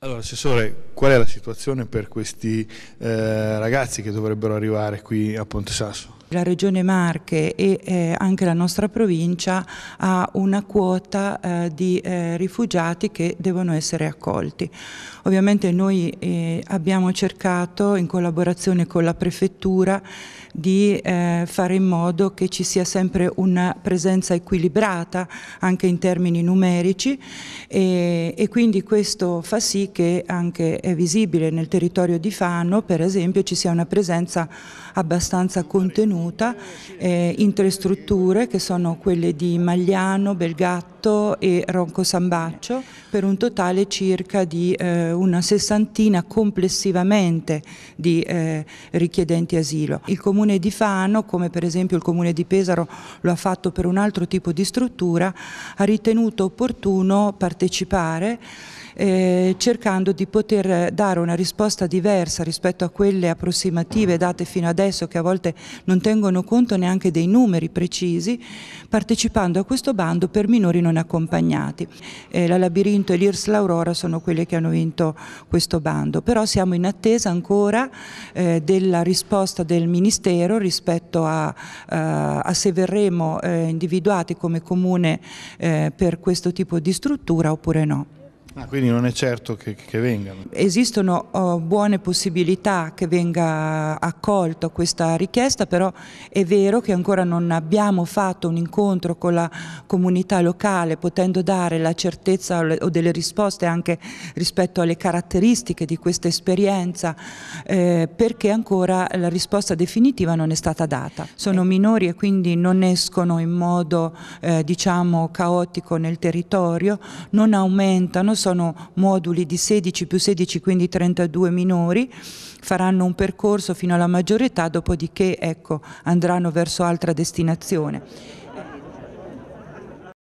Allora, Assessore, qual è la situazione per questi eh, ragazzi che dovrebbero arrivare qui a Ponte Sasso? La Regione Marche e eh, anche la nostra provincia ha una quota eh, di eh, rifugiati che devono essere accolti. Ovviamente noi eh, abbiamo cercato in collaborazione con la prefettura di eh, fare in modo che ci sia sempre una presenza equilibrata anche in termini numerici e, e quindi questo fa sì che anche è visibile nel territorio di Fano per esempio ci sia una presenza abbastanza contenuta tenuta eh, in tre strutture che sono quelle di Magliano, Belgatto e Ronco Sambaccio per un totale circa di eh, una sessantina complessivamente di eh, richiedenti asilo. Il comune di Fano, come per esempio il comune di Pesaro lo ha fatto per un altro tipo di struttura, ha ritenuto opportuno partecipare eh, cercando di poter dare una risposta diversa rispetto a quelle approssimative date fino adesso che a volte non tengono conto neanche dei numeri precisi, partecipando a questo bando per minori non accompagnati. Eh, la Labirinto e l'Irs L'Aurora sono quelle che hanno vinto questo bando, però siamo in attesa ancora eh, della risposta del Ministero rispetto a, a, eh, a se verremo eh, individuati come comune eh, per questo tipo di struttura oppure no. Ah, quindi non è certo che, che vengano. Esistono oh, buone possibilità che venga accolta questa richiesta, però è vero che ancora non abbiamo fatto un incontro con la comunità locale potendo dare la certezza o delle risposte anche rispetto alle caratteristiche di questa esperienza, eh, perché ancora la risposta definitiva non è stata data. Sono eh. minori e quindi non escono in modo eh, diciamo, caotico nel territorio, non aumentano, sono moduli di 16 più 16, quindi 32 minori, faranno un percorso fino alla maggiore età, dopodiché ecco, andranno verso altra destinazione.